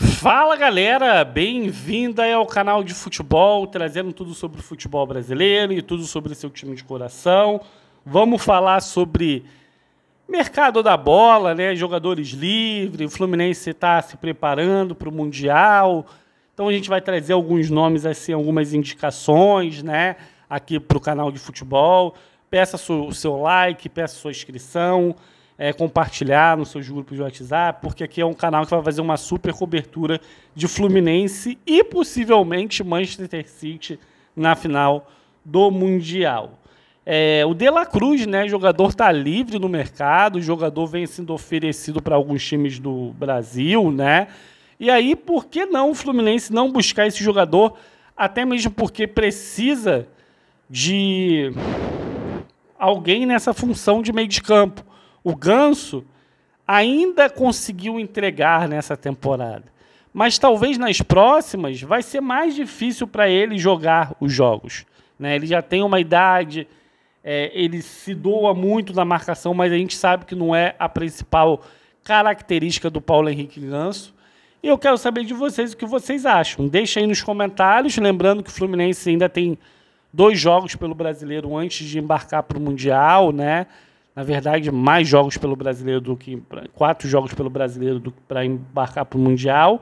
Fala galera, bem-vinda ao canal de futebol, trazendo tudo sobre o futebol brasileiro e tudo sobre seu time de coração. Vamos falar sobre mercado da bola, né? Jogadores livres, o Fluminense está se preparando para o Mundial. Então a gente vai trazer alguns nomes, assim, algumas indicações, né? Aqui para o canal de futebol. Peça o seu like, peça sua inscrição é, compartilhar nos seus grupos de WhatsApp, porque aqui é um canal que vai fazer uma super cobertura de Fluminense e possivelmente Manchester City na final do Mundial. É, o De La Cruz, né, jogador tá livre no mercado, o jogador vem sendo oferecido para alguns times do Brasil, né? E aí, por que não o Fluminense não buscar esse jogador? Até mesmo porque precisa de alguém nessa função de meio de campo o Ganso ainda conseguiu entregar nessa temporada. Mas talvez nas próximas vai ser mais difícil para ele jogar os jogos. Né? Ele já tem uma idade, é, ele se doa muito na marcação, mas a gente sabe que não é a principal característica do Paulo Henrique Ganso. E eu quero saber de vocês o que vocês acham. Deixa aí nos comentários, lembrando que o Fluminense ainda tem dois jogos pelo Brasileiro antes de embarcar para o Mundial, né? na verdade, mais jogos pelo brasileiro do que. quatro jogos pelo brasileiro do que para embarcar para o Mundial.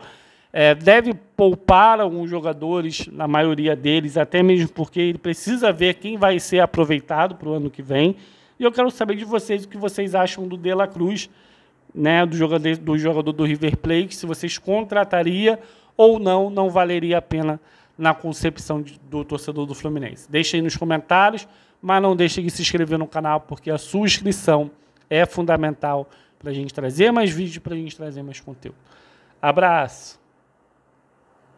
É, deve poupar alguns jogadores, na maioria deles, até mesmo porque ele precisa ver quem vai ser aproveitado para o ano que vem. E eu quero saber de vocês o que vocês acham do De La Cruz, né, do, jogador, do jogador do River Plate, se vocês contrataria ou não, não valeria a pena na concepção de, do torcedor do Fluminense. Deixe aí nos comentários, mas não deixe de se inscrever no canal, porque a sua inscrição é fundamental para a gente trazer mais vídeo, para a gente trazer mais conteúdo. Abraço!